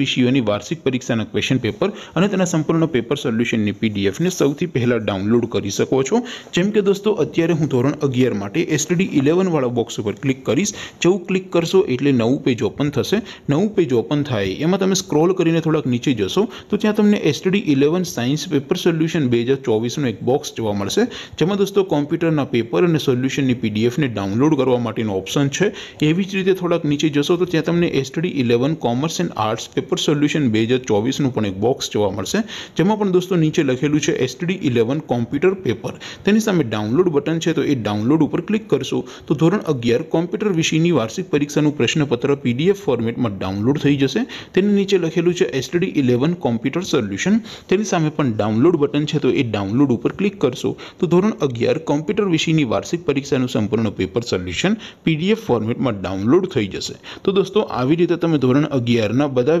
વિષયોની વાર્ષિક પરીક્ષાના ક્વેશ્ચન પેપર અને તેના સંપૂર્ણ પેપર સોલ્યુશનની પીડીએફને સૌથી પહેલાં ડાઉનલોડ કરી શકો છો જેમ કે દોસ્તો અત્યારે હું ધોરણ અગિયાર માટે એસટીડી ઇલેવનવાળા બોક્સ ઉપર ક્લિક કરીશ જેવું ક્લિક કરશો એટલે નવું પેજ ઓપન થશે નવું પેજ ઓપન થાય એમાં તમે સ્ક્રોલ કરીને થોડાક નીચે જશો તો ત્યાં તમને STD eleven science paper solution બે હજાર ચોવીસનો એક બોક્સ જોવા મળશે જેમાં દોસ્તો કોમ્પ્યુટરના પેપર અને સોલ્યુશનની પીડીએફને ડાઉનલોડ કરવા માટેનો ઓપ્શન છે એવી જ રીતે થોડાક નીચે જશો તો ત્યાં તમને STD eleven commerce and arts paper પર સોલ્યુશન બેઝર 24 નું પણ એક બોક્સ જોવા મળશે જેમાં પણ દોસ્તો નીચે લખેલું છે STD 11 કમ્પ્યુટર પેપર તેની સામે ડાઉનલોડ બટન છે તો એ ડાઉનલોડ ઉપર ક્લિક કરશું તો ધોરણ 11 કમ્પ્યુટર વિષયની વાર્ષિક પરીક્ષાનું પ્રશ્નપત્ર PDF ફોર્મેટમાં ડાઉનલોડ થઈ જશે તેની નીચે લખેલું છે STD 11 કમ્પ્યુટર સોલ્યુશન તેની સામે પણ ડાઉનલોડ બટન છે તો એ ડાઉનલોડ ઉપર ક્લિક કરશું તો ધોરણ 11 કમ્પ્યુટર વિષયની વાર્ષિક પરીક્ષાનું સંપૂર્ણ પેપર સોલ્યુશન PDF ફોર્મેટમાં ડાઉનલોડ થઈ જશે તો દોસ્તો આવી રીતે તમે ધોરણ 11 ના બધા